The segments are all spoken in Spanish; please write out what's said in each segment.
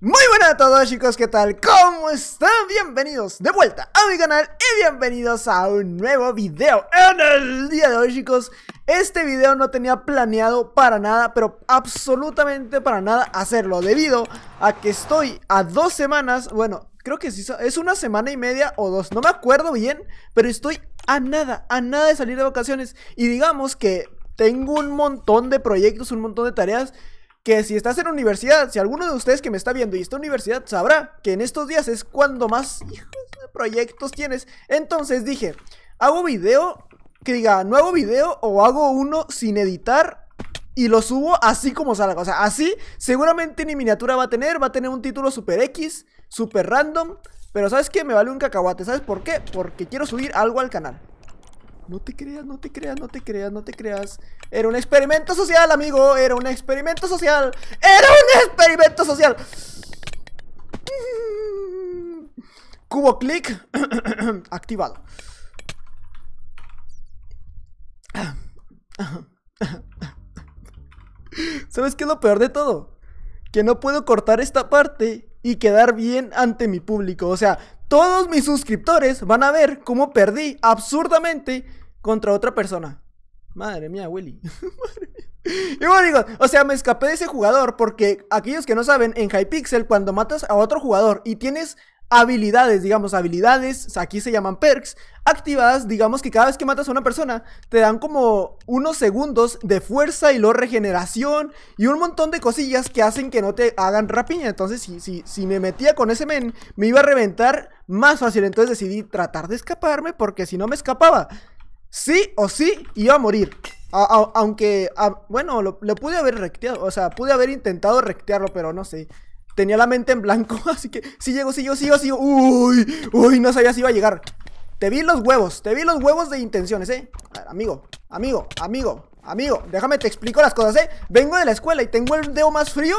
Muy buenas a todos chicos, ¿qué tal? ¿Cómo están? Bienvenidos de vuelta a mi canal y bienvenidos a un nuevo video En el día de hoy chicos, este video no tenía planeado para nada, pero absolutamente para nada hacerlo Debido a que estoy a dos semanas, bueno, creo que es una semana y media o dos, no me acuerdo bien Pero estoy a nada, a nada de salir de vacaciones Y digamos que tengo un montón de proyectos, un montón de tareas que si estás en universidad, si alguno de ustedes que me está viendo y está en universidad sabrá que en estos días es cuando más proyectos tienes. Entonces dije, hago video que diga nuevo video o hago uno sin editar y lo subo así como salga. O sea, así seguramente ni miniatura va a tener, va a tener un título super X, super random. Pero sabes que me vale un cacahuate, ¿sabes por qué? Porque quiero subir algo al canal. No te creas, no te creas, no te creas, no te creas. Era un experimento social, amigo. Era un experimento social. Era un experimento social. Cubo clic activado. ¿Sabes qué es lo peor de todo? Que no puedo cortar esta parte y quedar bien ante mi público. O sea, todos mis suscriptores van a ver cómo perdí absurdamente contra otra persona. Madre mía, Willy. igual Y bueno, digo, o sea, me escapé de ese jugador porque aquellos que no saben, en Hypixel, cuando matas a otro jugador y tienes habilidades, digamos, habilidades, aquí se llaman perks, activadas, digamos que cada vez que matas a una persona, te dan como unos segundos de fuerza y luego regeneración y un montón de cosillas que hacen que no te hagan rapiña. Entonces, si, si me metía con ese men, me iba a reventar más fácil. Entonces decidí tratar de escaparme porque si no me escapaba, sí o sí iba a morir. aunque, bueno, lo, lo, pude haber recteado, o sea, pude haber intentado rectearlo, pero no sé tenía la mente en blanco, así que si llego, si yo, si yo, si yo, uy, uy, no sabía si iba a llegar. Te vi los huevos, te vi los huevos de intenciones, eh. amigo, amigo, amigo, amigo, déjame te explico las cosas, eh. Vengo de la escuela y tengo el dedo más frío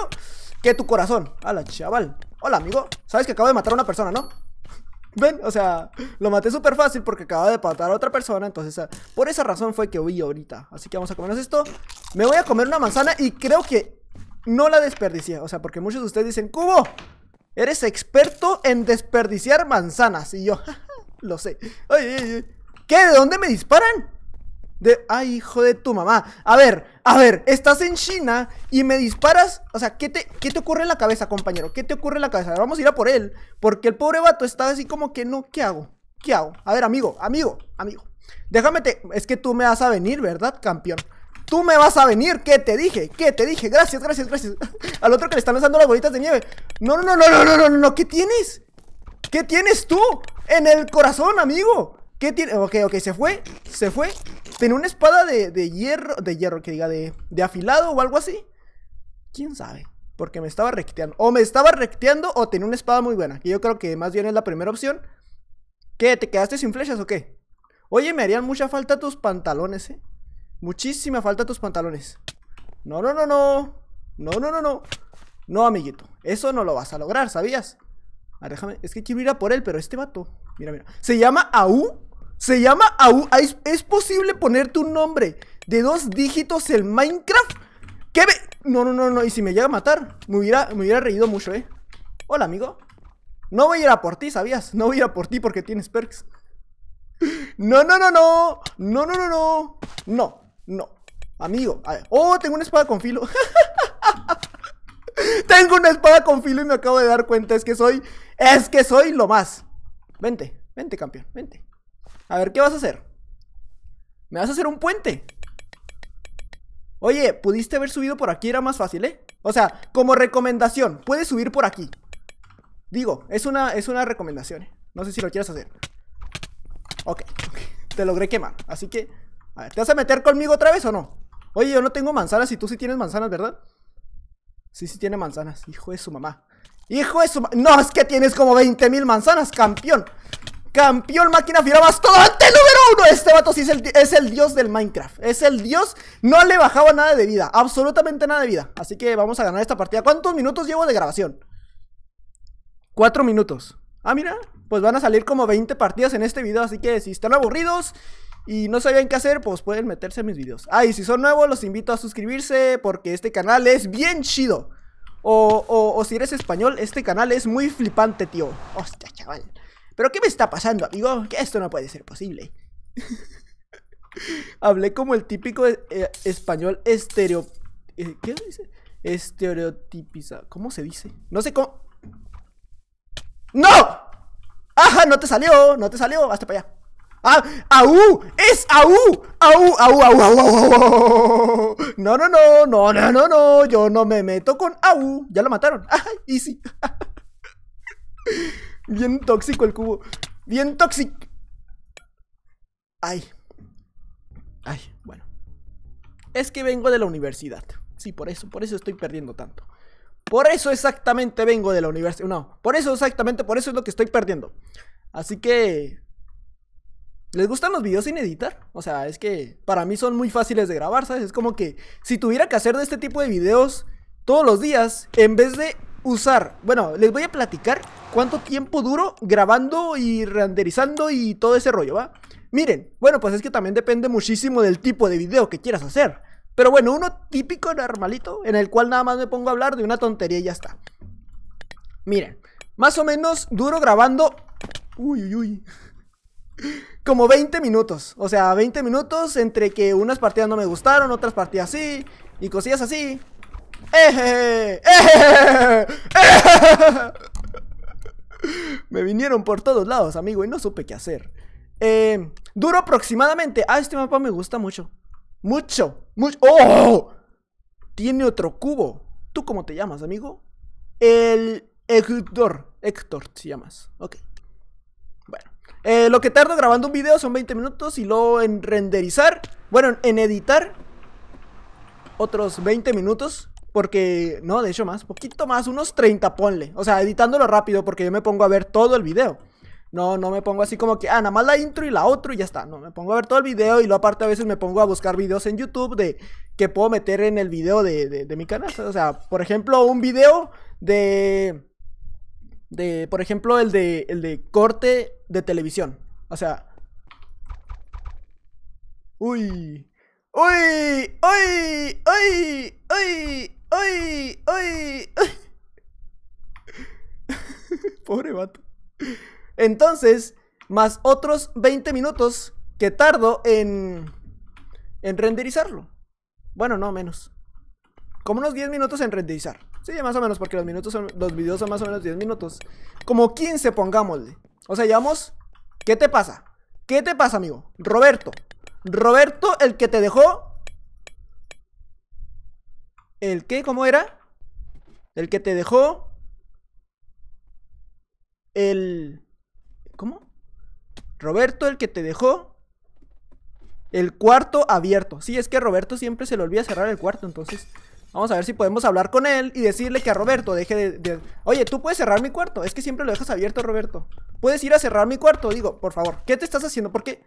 que tu corazón. Hola, chaval. Hola, amigo. Sabes que acabo de matar a una persona, ¿no? Ven, o sea, lo maté súper fácil porque acababa de matar a otra persona. Entonces, por esa razón fue que huí ahorita. Así que vamos a comernos esto. Me voy a comer una manzana y creo que no la desperdicié. O sea, porque muchos de ustedes dicen, Cubo, eres experto en desperdiciar manzanas. Y yo, lo sé. Ay, ¿Qué? ¿De dónde me disparan? De... Ay, hijo de tu mamá. A ver, a ver, estás en China y me disparas. O sea, ¿qué te, ¿qué te ocurre en la cabeza, compañero? ¿Qué te ocurre en la cabeza? Vamos a ir a por él. Porque el pobre vato está así como que no, ¿qué hago? ¿Qué hago? A ver, amigo, amigo, amigo. Déjame te... Es que tú me vas a venir, ¿verdad, campeón? Tú me vas a venir, ¿qué te dije? ¿Qué te dije? Gracias, gracias, gracias. Al otro que le están lanzando las bolitas de nieve. No, no, no, no, no, no, no, no, ¿qué tienes? ¿Qué tienes tú? En el corazón, amigo. ¿Qué tiene? Ok, ok, se fue, se fue. Tenía una espada de, de hierro, de hierro, que diga, de, de afilado o algo así. ¿Quién sabe? Porque me estaba recteando. O me estaba recteando o tenía una espada muy buena. Que yo creo que más bien es la primera opción. ¿Qué? ¿Te quedaste sin flechas o qué? Oye, me harían mucha falta tus pantalones, ¿eh? Muchísima falta tus pantalones. No, no, no, no. No, no, no, no. No, amiguito. Eso no lo vas a lograr, ¿sabías? A déjame. Es que quiero ir a por él, pero este vato. Mira, mira. ¿Se llama AU? Se llama AU. ¿Es, posible ponerte un nombre de dos dígitos en Minecraft? ¿Qué ve? No, no, no, no. Y si me llega a matar, me hubiera, me hubiera reído mucho, ¿eh? Hola, amigo. No voy a ir a por ti, ¿sabías? No voy a ir a por ti porque tienes perks. No, no, no, no. No, no, no, no. No. No. Amigo. Oh, tengo una espada con filo. tengo una espada con filo y me acabo de dar cuenta. Es que soy. Es que soy lo más. Vente, vente, campeón. Vente. A ver, ¿qué vas a hacer? ¿Me vas a hacer un puente? Oye, pudiste haber subido por aquí, era más fácil, ¿eh? O sea, como recomendación, puedes subir por aquí. Digo, es una, es una recomendación. ¿eh? No sé si lo quieres hacer. Ok, ok. Te logré quemar, así que a ¿te vas a meter conmigo otra vez o no? Oye, yo no tengo manzanas y tú sí tienes manzanas, ¿verdad? Sí, sí tiene manzanas. Hijo de su mamá. Hijo de su mamá. No, es que tienes como 20.000 manzanas, campeón. Campeón máquina fiera ¡Ante número uno. Este vato sí es el, es el dios del Minecraft. Es el dios. No le bajaba nada de vida. Absolutamente nada de vida. Así que vamos a ganar esta partida. ¿Cuántos minutos llevo de grabación? Cuatro minutos. Ah, mira. Pues van a salir como 20 partidas en este video. Así que si están aburridos y no sabían qué hacer, pues pueden meterse a mis videos. Ah, y si son nuevos, los invito a suscribirse porque este canal es bien chido. O, si eres español, este canal es muy flipante, tío. Hostia, chaval. ¿Pero qué me está pasando, amigo? Que esto no puede ser posible. Hablé como el típico eh, español estereo... Eh, ¿Qué ¿Qué dice? ¿Cómo se dice? No sé cómo... ¡No! ¡Ajá! No te salió, no te salió. Hasta para allá. ¡Ah! ¡Aú! ¡Es aú! ¡Aú! ¡Aú! ¡Aú! ¡Aú! No, no, no, no, no, no, no. Yo no me meto con aú. Ya lo mataron. ¡Ay! Easy. Bien tóxico el cubo. Bien tóxico. Ay. Ay, bueno. Es que vengo de la universidad. Sí, por eso, por eso estoy perdiendo tanto. Por eso exactamente vengo de la universidad. No, por eso exactamente, por eso es lo que estoy perdiendo. Así que ¿Les gustan los videos sin editar? O sea, es que para mí son muy fáciles de grabar, ¿sabes? Es como que si tuviera que hacer de este tipo de videos todos los días, en vez de usar... Bueno, les voy a platicar cuánto tiempo duro grabando y renderizando y todo ese rollo, ¿va? Miren, bueno, pues es que también depende muchísimo del tipo de video que quieras hacer. Pero bueno, uno típico normalito, en el cual nada más me pongo a hablar de una tontería y ya está. Miren, más o menos duro grabando... Uy, uy, uy como 20 minutos. O sea, 20 minutos entre que unas partidas no me gustaron, otras partidas sí, y cosillas así. Me vinieron por todos lados, amigo, y no supe qué hacer. Eh, duro aproximadamente. Ah, este mapa me gusta mucho. Mucho, mucho. ¡Oh! Tiene otro cubo. ¿Tú cómo te llamas, amigo? El Héctor. Héctor, si llamas. Ok. Eh, lo que tardo grabando un video son 20 minutos y luego en renderizar, bueno, en editar otros 20 minutos. Porque, no, de hecho más, poquito más, unos 30 ponle. O sea, editándolo rápido porque yo me pongo a ver todo el video. No, no me pongo así como que, ah, nada más la intro y la otro y ya está. No, me pongo a ver todo el video y lo aparte a veces me pongo a buscar videos en YouTube de que puedo meter en el video de, de mi canal. O sea, por ejemplo, un video de de, por ejemplo, el de, el de corte de televisión. O sea... Uy. Uy, uy, uy, uy, uy, uy. Pobre vato. Entonces, más otros 20 minutos que tardo en, en renderizarlo. Bueno, no, menos. Como unos 10 minutos en renderizar. Sí, más o menos, porque los minutos son, los videos son más o menos 10 minutos. Como 15, pongámosle. O sea, llevamos. ¿Qué te pasa? ¿Qué te pasa, amigo? Roberto. Roberto, el que te dejó. ¿El qué? ¿Cómo era? El que te dejó. El. ¿Cómo? Roberto, el que te dejó. El cuarto abierto. Sí, es que Roberto siempre se le olvida cerrar el cuarto, entonces. Vamos a ver si podemos hablar con él y decirle que a Roberto deje de, Oye, tú puedes cerrar mi cuarto. Es que siempre lo dejas abierto, Roberto. Puedes ir a cerrar mi cuarto. Digo, por favor, ¿qué te estás haciendo? ¿Por qué?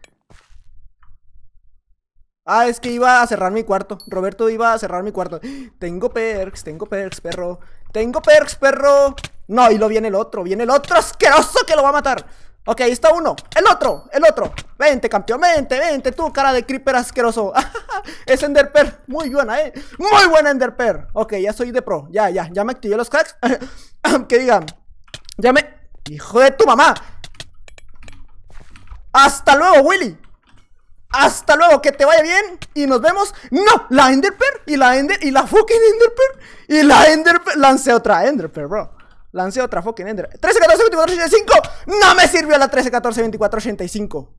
Ah, es que iba a cerrar mi cuarto. Roberto iba a cerrar mi cuarto. Tengo perks, tengo perks, perro. Tengo perks, perro. No, y lo viene el otro. Viene el otro asqueroso que lo va a matar. Ok, ahí está uno. El otro, el otro. Vente, campeón, vente, vente. Tú, cara de creeper asqueroso. es Enderper. Muy buena, eh. Muy buena Enderper. Ok, ya soy de pro. Ya, ya, ya me activé los cracks. que digan. Ya me... Hijo de tu mamá. Hasta luego, Willy. Hasta luego, que te vaya bien y nos vemos. No, la Enderper y la Ender y la fucking Enderper y la Enderper. Lancé otra Enderper, bro. Lancé otra fucking Ender. 13, 14, 24, 85. No me sirvió la 13, 14, 24, 85.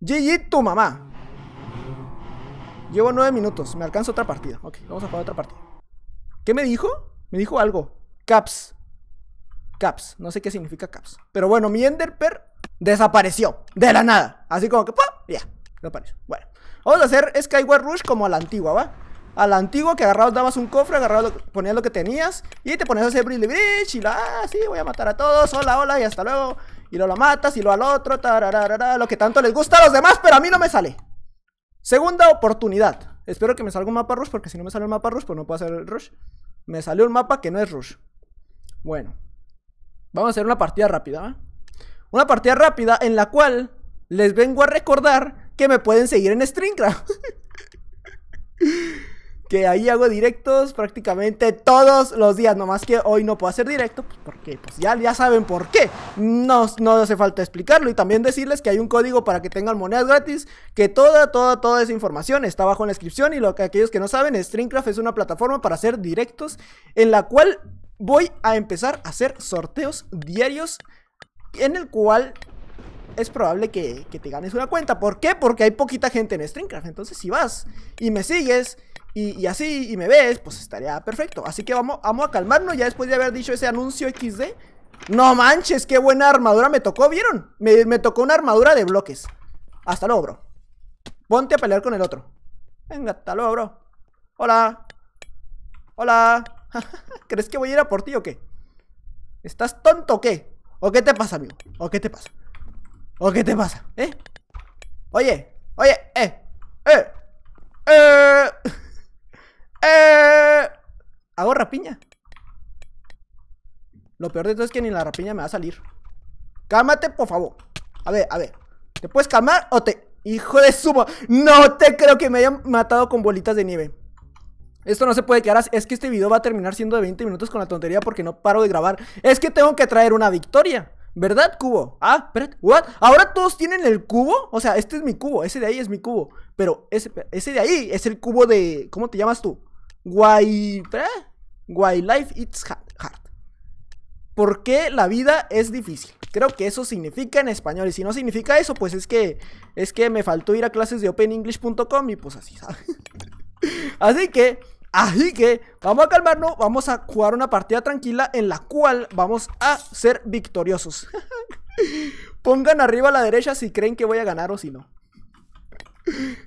GG tu mamá. Llevo 9 minutos. Me alcanza otra partida. Ok, vamos a jugar otra partida. ¿Qué me dijo? Me dijo algo. Caps. Caps. No sé qué significa caps. Pero bueno, mi Enderper desapareció. De la nada. Así como que, ¡pum! Ya. Desapareció. Bueno. Vamos a hacer Skyward Rush como a la antigua, ¿va? A la que agarrabas, dabas un cofre, agarrabas, ponías lo que tenías y te ponías a hacer brilli bridge y la, ah, sí, voy a matar a todos, hola, hola y hasta luego. Y lo, la matas y lo al otro, tarararara, lo que tanto les gusta a los demás, pero a mí no me sale. Segunda oportunidad. Espero que me salga un mapa rush, porque si no me sale un mapa rush, pues no puedo hacer el rush. Me salió un mapa que no es rush. Bueno, vamos a hacer una partida rápida. Una partida rápida en la cual les vengo a recordar que me pueden seguir en Streamcraft. que ahí hago directos prácticamente todos los días, nomás que hoy no puedo hacer directo, pues, porque pues ya, ya saben por qué, no, no hace falta explicarlo y también decirles que hay un código para que tengan monedas gratis, que toda, toda, toda esa información está abajo en la descripción y lo que aquellos que no saben, Streamcraft es una plataforma para hacer directos en la cual voy a empezar a hacer sorteos diarios en el cual es probable que, que, te ganes una cuenta. ¿Por qué? Porque hay poquita gente en StreamCraft. Entonces, si vas y me sigues y, así, y me ves, pues estaría perfecto. Así que vamos, a calmarnos ya después de haber dicho ese anuncio XD. No manches, qué buena armadura me tocó, ¿vieron? Me, me tocó una armadura de bloques. Hasta luego, bro. Ponte a pelear con el otro. Venga, hasta luego, bro. Hola. Hola. ¿Crees que voy a ir a por ti o qué? ¿Estás tonto o qué? ¿O qué te pasa, amigo? ¿O qué te pasa? ¿O qué te pasa? ¿Eh? Oye, oye, eh, eh, eh. Eh, Hago rapiña. Lo peor de todo es que ni la rapiña me va a salir. Cálmate, por favor. A ver, a ver. ¿Te puedes calmar o te... Hijo de sumo? No te creo que me hayan matado con bolitas de nieve. Esto no se puede quedar así. Es que este video va a terminar siendo de 20 minutos con la tontería porque no paro de grabar. Es que tengo que traer una victoria. ¿Verdad, cubo? Ah, espérate, ¿what? ¿Ahora todos tienen el cubo? O sea, este es mi cubo, ese de ahí es mi cubo. Pero ese de ahí es el cubo de... ¿Cómo te llamas tú? Why, why life is hard. ¿Por qué la vida es difícil? Creo que eso significa en español. Y si no significa eso, pues es que es que me faltó ir a clases de openenglish.com y pues así, sabe así que, así que, vamos a calmarnos, vamos a jugar una partida tranquila en la cual vamos a ser victoriosos. Pongan arriba a la derecha si creen que voy a ganar o si no.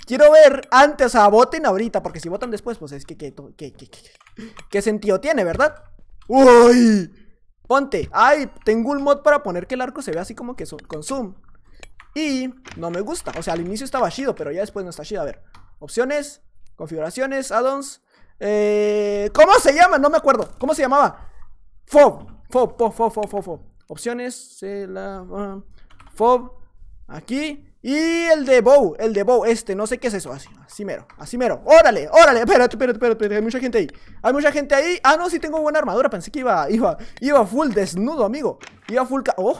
Quiero ver antes, o sea, voten ahorita, porque si votan después, pues es que, que, ¿qué sentido tiene, verdad? ¡Uy! Ponte, ay, tengo un mod para poner que el arco se vea así como que con zoom. Y no me gusta, o sea, al inicio estaba chido, pero ya después no está chido. A ver, opciones, configuraciones, addons. Eh, ¿Cómo se llama? No me acuerdo. ¿Cómo se llamaba? FOB, FOB, FOB, FOB, FOB, FOB. Opciones, se la, ah, FOB, aquí. Y el de Bow, el de Bow, este, no sé qué es eso, así, así mero, así mero. Órale, órale, espérate, espérate, espérate, hay mucha gente ahí. Hay mucha gente ahí. Ah, no, sí tengo buena armadura, pensé que iba iba iba full desnudo, amigo. Iba full ca oh.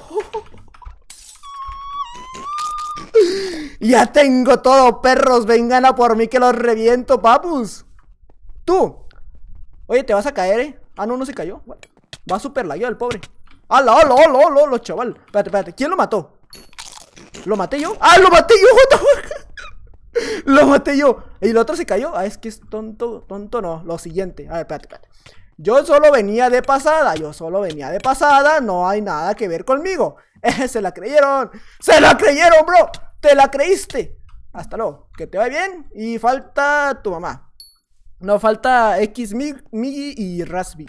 Ya tengo todo, perros, vengan a por mí que los reviento, papus. Tú. Oye, te vas a caer, ¿eh? Ah, no, no se cayó. Va super lagueado el pobre. ¡Hala, hola, hola, hola, chaval! Espérate, espérate, ¿quién lo mató? ¿Lo maté yo? ¡Ah, lo maté yo! ah lo maté yo Lo maté yo. Y el otro se cayó. Ah, es que es tonto. Tonto no. Lo siguiente. A ver, espérate, espérate. Yo solo venía de pasada. Yo solo venía de pasada. No hay nada que ver conmigo. Eh, se la creyeron. Se la creyeron, bro. Te la creíste. Hasta luego. Que te vaya bien. Y falta tu mamá. No falta X, Migi y Rasby.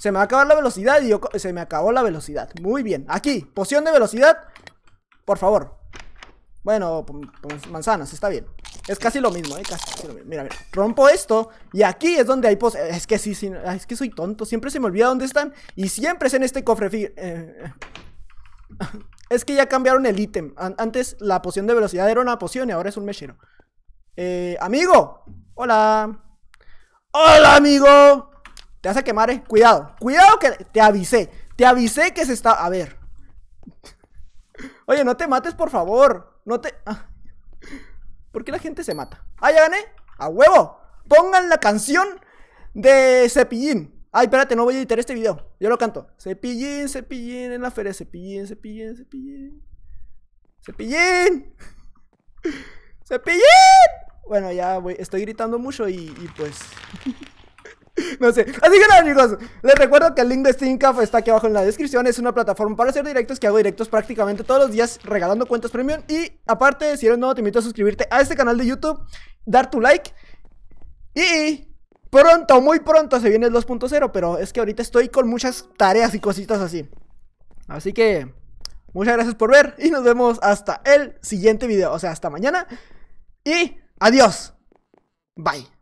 Se me va a acabar la velocidad y yo, se me acabó la velocidad. Muy bien. Aquí, poción de velocidad. Por favor. Bueno, pues, pues, manzanas, está bien. Es casi lo mismo, ¿eh? Casi Mira, mira. Rompo esto. Y aquí es donde hay pos... Es que sí, sí. Es que soy tonto. Siempre se me olvida dónde están. Y siempre es en este cofre. Eh, es que ya cambiaron el ítem. antes la poción de velocidad era una poción y ahora es un mechero. Eh, amigo. Hola. Hola, amigo. Te vas a quemar, eh. Cuidado. Cuidado que te avisé. Te avisé que se está... A ver. Oye, no te mates, por favor. No te... Ah. ¿Por qué la gente se mata? ¡Ah, ya gané! ¡A huevo! Pongan la canción de Cepillín. Ay, espérate, no voy a editar este video. Yo lo canto. Cepillín, cepillín, en la feria. Cepillín, cepillín, cepillín. Cepillín. Cepillín. Bueno, ya voy. Estoy gritando mucho y pues... No sé. Así que nada, amigos. Les recuerdo que el link de Cup está aquí abajo en la descripción. Es una plataforma para hacer directos que hago directos prácticamente todos los días regalando cuentas premium. Y aparte, si eres nuevo, te invito a suscribirte a este canal de YouTube, dar tu like. Y pronto, muy pronto se viene el 2.0. Pero es que ahorita estoy con muchas tareas y cositas así. Así que muchas gracias por ver. Y nos vemos hasta el siguiente video. O sea, hasta mañana. Y adiós. Bye.